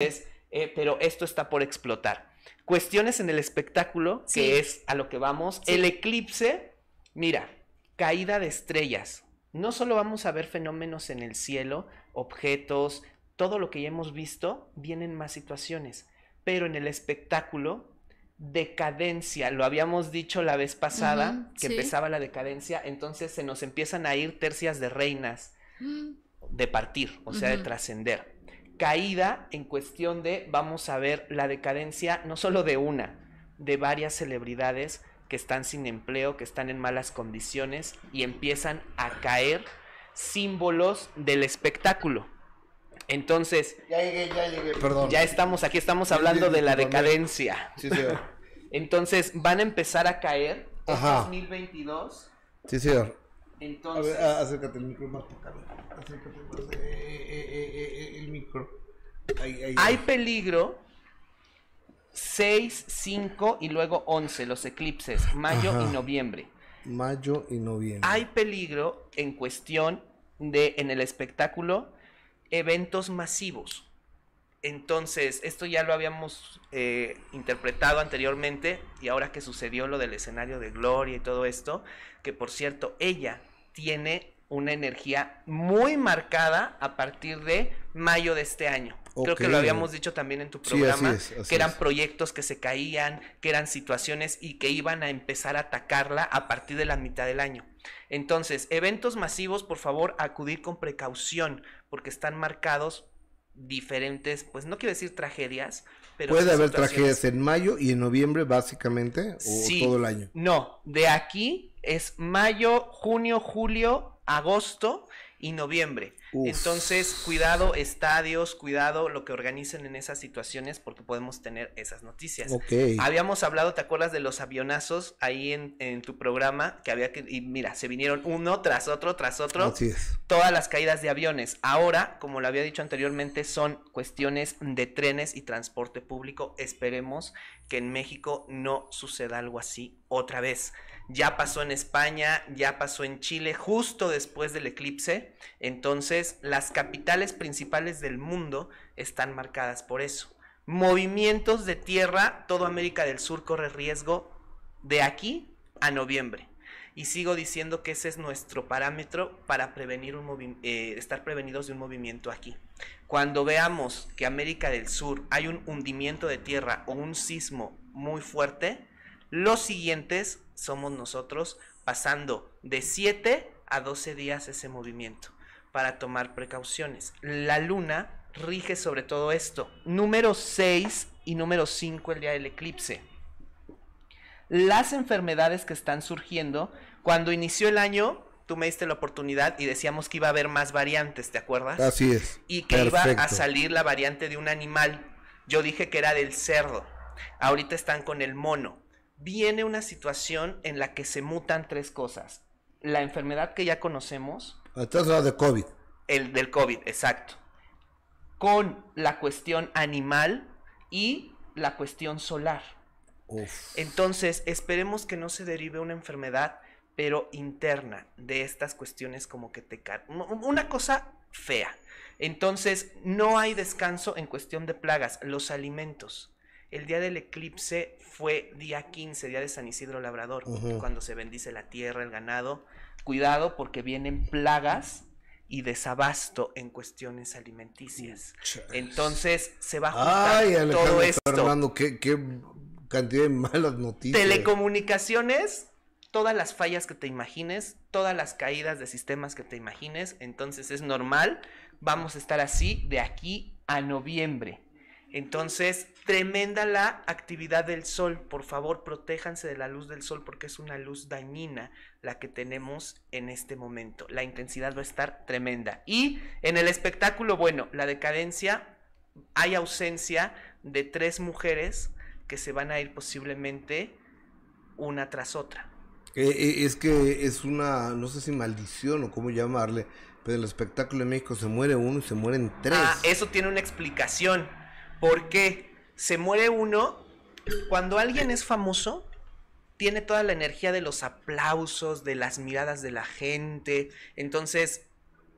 Eh, pero esto está por explotar. Cuestiones en el espectáculo, que es a lo que vamos. El eclipse, mira, caída de estrellas. No solo vamos a ver fenómenos en el cielo, objetos, todo lo que ya hemos visto, vienen más situaciones. Pero en el espectáculo, decadencia, lo habíamos dicho la vez pasada, que empezaba la decadencia, entonces se nos empiezan a ir tercias de reinas, mm. de partir, o sea, de trascender caída en cuestión de, vamos a ver, la decadencia no solo de una, de varias celebridades que están sin empleo, que están en malas condiciones y empiezan a caer símbolos del espectáculo. Entonces, ya llegué, ya llegué, perdón. Ya estamos, aquí estamos hablando de la decadencia. Sí, señor. Entonces, van a empezar a caer en 2022. Sí, señor. Entonces. acércate el micro más Acércate más. Eh, eh, eh, el micro. Hay peligro 6, 5 y luego 11, los eclipses, mayo y noviembre. Mayo y noviembre. Hay peligro en cuestión de, en el espectáculo, eventos masivos. Entonces, esto ya lo habíamos interpretado anteriormente y ahora que sucedió lo del escenario de Gloria y todo esto, que por cierto, ella tiene una energía muy marcada a partir de mayo de este año. Creo que lo habíamos dicho también en tu programa, que eran proyectos que se caían, que eran situaciones y que iban a empezar a atacarla a partir de la mitad del año. Entonces, eventos masivos, por favor, acudir con precaución, porque están marcados diferentes, pues no quiero decir tragedias, pero... Puede haber tragedias en mayo y en noviembre, básicamente, o todo el año. No, de aquí es mayo, junio, julio, agosto y noviembre. Entonces, cuidado estadios, cuidado lo que organicen en esas situaciones porque podemos tener esas noticias. Habíamos hablado, ¿te acuerdas de los avionazos ahí en, tu programa? Que había que, y mira, se vinieron uno tras otro, tras otro. Todas las caídas de aviones. Ahora, como lo había dicho anteriormente, son cuestiones de trenes y transporte público. Esperemos que en México no suceda algo así otra vez. Ya pasó en España, ya pasó en Chile, justo después del eclipse. Entonces, las capitales principales del mundo están marcadas por eso. Movimientos de tierra, toda América del Sur corre riesgo de aquí a noviembre. Y sigo diciendo que ese es nuestro parámetro para prevenir un eh, estar prevenidos de un movimiento aquí. Cuando veamos que América del Sur hay un hundimiento de tierra o un sismo muy fuerte, los siguientes somos nosotros pasando de 7 a 12 días ese movimiento para tomar precauciones. La luna rige sobre todo esto. Número 6 y número 5 el día del eclipse. Las enfermedades que están surgiendo, cuando inició el año, tú me diste la oportunidad y decíamos que iba a haber más variantes, ¿te acuerdas? Así es. Y que iba a salir la variante de un animal. Yo dije que era del cerdo. Ahorita están con el mono. Viene una situación en la que se mutan tres cosas. La enfermedad que ya conocemos, Estás hablando de COVID. El del COVID, exacto. Con la cuestión animal y la cuestión solar. Entonces, esperemos que no se derive una enfermedad, pero interna, de estas cuestiones como que te... Una cosa fea. Entonces, no hay descanso en cuestión de plagas. Los alimentos. El día del eclipse fue día 15, día de San Isidro Labrador, cuando se bendice la tierra, el ganado. Cuidado porque vienen plagas y desabasto en cuestiones alimenticias. Entonces se va a juntar todo esto. qué cantidad de malas noticias. Telecomunicaciones, todas las fallas que te imagines, todas las caídas de sistemas que te imagines, entonces es normal. Vamos a estar así de aquí a noviembre. Entonces, tremenda la actividad del sol. Por favor, protéjanse de la luz del sol porque es una luz dañina la que tenemos en este momento. La intensidad va a estar tremenda. Y en el espectáculo, bueno, la decadencia, hay ausencia de tres mujeres que se van a ir posiblemente una tras otra. Eh, eh, es que es una, no sé si maldición o cómo llamarle, pero el espectáculo de México se muere uno y se mueren tres. Ah, eso tiene una explicación. Porque se muere uno. Cuando alguien es famoso, tiene toda la energía de los aplausos, de las miradas de la gente. Entonces,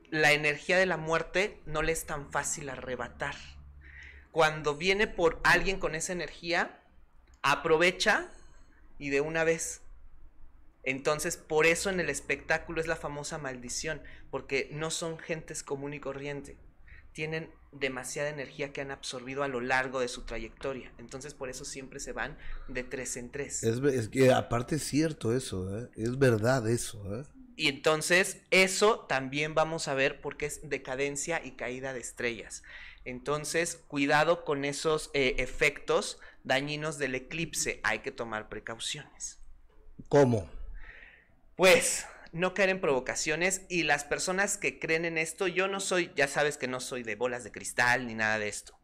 la energía de la muerte no le es tan fácil arrebatar. Cuando viene por alguien con esa energía, aprovecha y de una vez. Entonces, por eso en el espectáculo es la famosa maldición, porque no son gentes común y corriente tienen demasiada energía que han absorbido a lo largo de su trayectoria. Entonces por eso siempre se van de tres en tres. Es, que aparte es cierto eso, ¿eh? es verdad eso. ¿eh? Y entonces eso también vamos a ver porque es decadencia y caída de estrellas. Entonces cuidado con esos eh, efectos dañinos del eclipse, hay que tomar precauciones. ¿Cómo? Pues no caer en provocaciones y las personas que creen en esto, yo no soy, ya sabes que no soy de bolas de cristal ni nada de esto,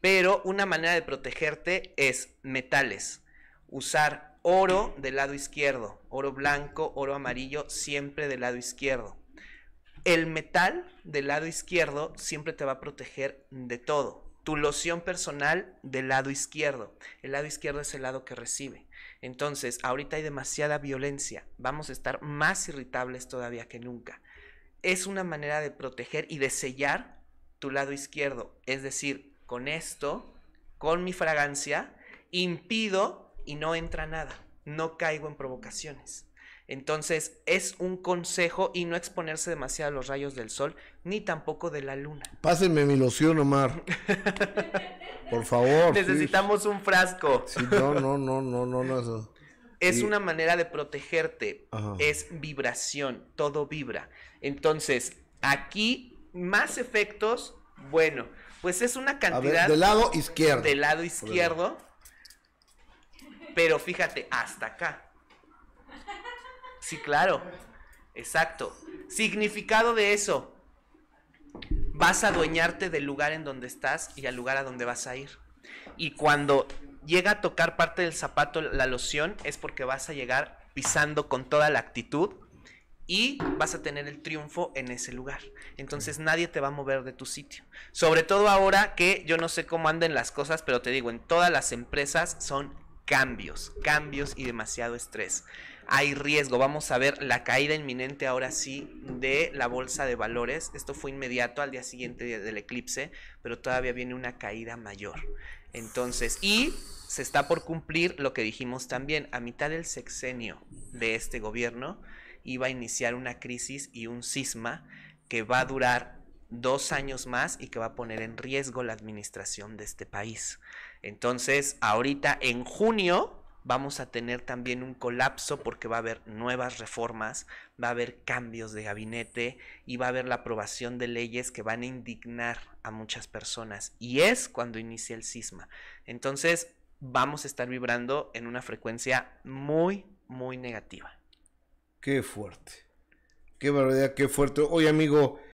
pero una manera de protegerte es metales, usar oro del lado izquierdo, oro blanco, oro amarillo, siempre del lado izquierdo. El metal del lado izquierdo siempre te va a proteger de todo. Tu loción personal del lado izquierdo. El lado izquierdo es el lado que recibe. Entonces, ahorita hay demasiada violencia, vamos a estar más irritables todavía que nunca. Es una manera de proteger y de sellar tu lado izquierdo, es decir, con esto, con mi fragancia, impido y no entra nada, no caigo en provocaciones. Entonces es un consejo y no exponerse demasiado a los rayos del sol ni tampoco de la luna. Pásenme mi loción, Omar. Por favor. Necesitamos un frasco. no, no, no, no, no, no. Es una manera de protegerte. Es vibración, todo vibra. Entonces, aquí más efectos. Bueno, pues es una cantidad. del lado izquierdo. Del lado izquierdo. Pero fíjate, hasta acá. Sí, claro. Exacto. Significado de eso. Vas a adueñarte del lugar en donde estás y al lugar a donde vas a ir. Y cuando llega a tocar parte del zapato la loción es porque vas a llegar pisando con toda la actitud y vas a tener el triunfo en ese lugar. Entonces nadie te va a mover de tu sitio. Sobre todo ahora que yo no sé cómo anden las cosas, pero te digo, en todas las empresas son cambios, cambios y demasiado estrés. Hay riesgo, vamos a ver la caída inminente ahora sí de la bolsa de valores. Esto fue inmediato al día siguiente del eclipse, pero todavía viene una caída mayor. Entonces, y se está por cumplir lo que dijimos también, a mitad del sexenio de este gobierno iba a iniciar una crisis y un sisma que va a durar dos años más y que va a poner en riesgo la administración de este país. Entonces, ahorita en junio vamos a tener también un colapso porque va a haber nuevas reformas, va a haber cambios de gabinete y va a haber la aprobación de leyes que van a indignar a muchas personas. Y es cuando inicia el sisma, Entonces, vamos a estar vibrando en una frecuencia muy, muy negativa. Qué fuerte. Qué barbaridad, qué fuerte. Oye, amigo,